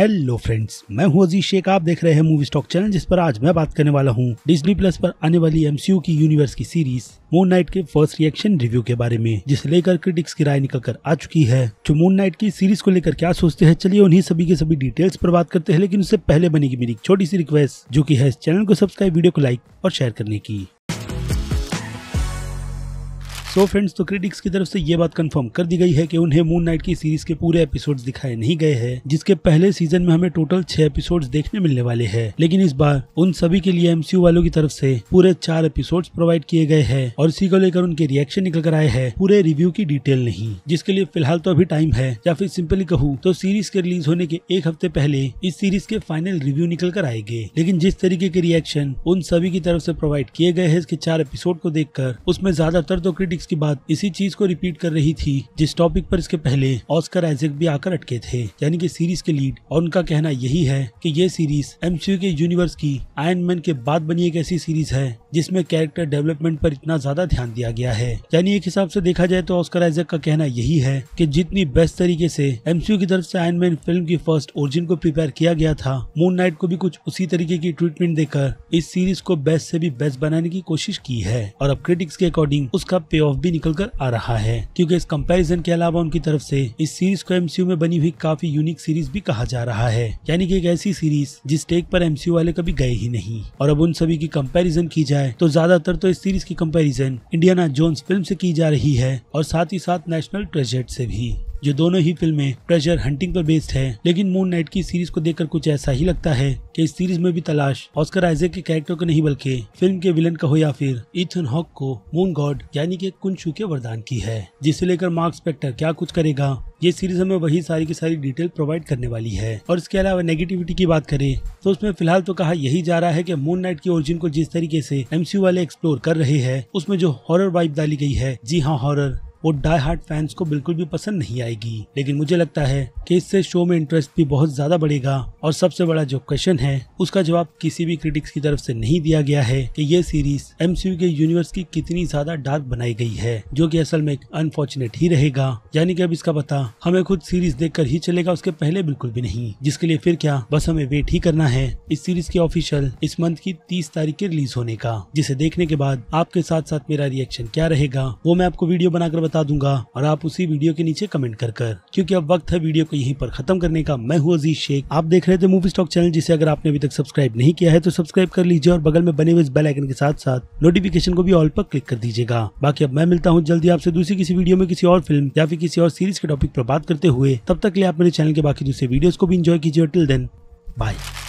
hello friends मैं हूं अजीज शेख आप देख रहे हैं मूवी स्टॉक चैनल जिस पर आज मैं बात करने वाला हूं डिज्नी प्लस पर आने वाली एमसीयू की यूनिवर्स की सीरीज मून नाइट के फर्स्ट रिएक्शन रिव्यू के बारे में जिसे लेकर क्रिटिक्स की राय निकल कर आ चुकी है जो मून नाइट की सीरीज को लेकर क्या सोचते हैं चलिए उन्हीं सभी के सभी डिटेल्स पर बात करते हैं लेकिन उससे पहले बनेगी मेरी छोटी सी रिक्वेस्ट जो की है इस चैनल को सब्सक्राइब वीडियो को लाइक और शेयर करने की सो फ्रेंड्स तो क्रिटिक्स की तरफ से ये बात कंफर्म कर दी गई है कि उन्हें मून नाइट की सीरीज के पूरे एपिसोड्स दिखाए नहीं गए हैं जिसके पहले सीजन में हमें टोटल छह एपिसोड्स देखने मिलने वाले हैं लेकिन इस बार उन सभी के लिए एमसीयू वालों की तरफ से पूरे चार एपिसोड्स प्रोवाइड किए गए हैं और इसी को लेकर उनके रिएक्शन निकल कर आए हैं पूरे रिव्यू की डिटेल नहीं जिसके लिए फिलहाल तो अभी टाइम है या फिर सिंपली कहूँ तो सीरीज के रिलीज होने के एक हफ्ते पहले इस सीरीज के फाइनल रिव्यू निकल कर आएंगे लेकिन जिस तरीके के रिएक्शन उन सभी की तरफ से प्रोवाइड किए गए हैं इसके चार एपिसोड को देखकर उसमें ज्यादातर तो क्रिटिक सिक्स के बाद इसी चीज को रिपीट कर रही थी जिस टॉपिक पर इसके पहले ऑस्कर आइजक भी आकर अटके थे यानी कि सीरीज के लीड और उनका कहना यही है कि ये सीरीज एमसीयू के यूनिवर्स की आयन मैन के बाद बनी एक ऐसी सीरीज है जिसमें कैरेक्टर डेवलपमेंट पर इतना ज्यादा ध्यान दिया गया है यानी एक हिसाब से देखा जाए तो ऑस्कर आइजक का कहना यही है कि जितनी बेस्ट तरीके से एमसीयू की तरफ से आयन मैन फिल्म की फर्स्ट ओरिजिन को प्रिपेयर किया गया था मून नाइट को भी कुछ उसी तरीके की ट्रीटमेंट देकर इस सीरीज को बेस्ट से भी बेस्ट बनाने की कोशिश की है और अब क्रिटिक्स के अकॉर्डिंग उसका पे ऑफ भी निकल कर आ रहा है क्योंकि इस कंपैरिजन के अलावा उनकी तरफ से इस सीरीज को एमसीयू में बनी हुई काफी यूनिक सीरीज भी कहा जा रहा है यानी कि एक ऐसी सीरीज जिस टेक पर एमसीयू वाले कभी गए ही नहीं और अब उन सभी की कंपैरिजन की जाए तो ज्यादातर तो इस सीरीज की कंपैरिजन इंडियाना जोन्स फिल्म से की जा रही है और साथ ही साथ नेशनल ट्रेजेट से भी जो दोनों ही फिल्में ट्रेजर हंटिंग पर बेस्ड है लेकिन मून नाइट की सीरीज को देखकर कुछ ऐसा ही लगता है कि इस सीरीज में भी तलाश ऑस्कर आइजक के कैरेक्टर को नहीं बल्कि फिल्म के विलन का हो या फिर इथन हॉक को मून गॉड यानी कि कुंशु के वरदान की है जिसे लेकर मार्क स्पेक्टर क्या कुछ करेगा ये सीरीज हमें वही सारी की सारी डिटेल प्रोवाइड करने वाली है और इसके अलावा नेगेटिविटी की बात करें तो उसमें फिलहाल तो कहा यही जा रहा है कि मून नाइट की ओरिजिन को जिस तरीके से एमसीयू वाले एक्सप्लोर कर रहे हैं उसमें जो हॉरर वाइब डाली गई है जी हाँ हॉरर वो डाई हार्ट फैंस को बिल्कुल भी पसंद नहीं आएगी लेकिन मुझे लगता है कि इससे शो में इंटरेस्ट भी बहुत ज्यादा बढ़ेगा और सबसे बड़ा जो क्वेश्चन है उसका जवाब किसी भी क्रिटिक्स की तरफ से नहीं दिया गया है कि ये सीरीज एमसीयू के यूनिवर्स की कितनी ज्यादा डार्क बनाई गई है जो की असल में अनफॉर्चुनेट ही रहेगा यानी की अब इसका पता हमें खुद सीरीज देख ही चलेगा उसके पहले बिल्कुल भी नहीं जिसके लिए फिर क्या बस हमें वेट ही करना है इस सीरीज के ऑफिशियल इस मंथ की तीस तारीख के रिलीज होने का जिसे देखने के बाद आपके साथ साथ मेरा रिएक्शन क्या रहेगा वो मैं आपको वीडियो बनाकर बता दूंगा और आप उसी वीडियो के नीचे कमेंट कर कर क्यूँकी अब वक्त है वीडियो को यहीं पर खत्म करने का मैं हूँ अजीज शेख आप देख रहे थे मूवी स्टॉक चैनल जिसे अगर आपने अभी तक सब्सक्राइब नहीं किया है तो सब्सक्राइब कर लीजिए और बगल में बने हुए इस बेल आइकन के साथ साथ नोटिफिकेशन को भी ऑल पर क्लिक कर दीजिएगा बाकी अब मैं मिलता हूँ जल्दी आपसे दूसरी किसी वीडियो में किसी और फिल्म या फिर किसी और सीरीज के टॉपिक पर बात करते हुए तब तक लिए आप मेरे चैनल के बाकी दूसरे वीडियोज को भी इंजॉय कीजिए टिल देन बाय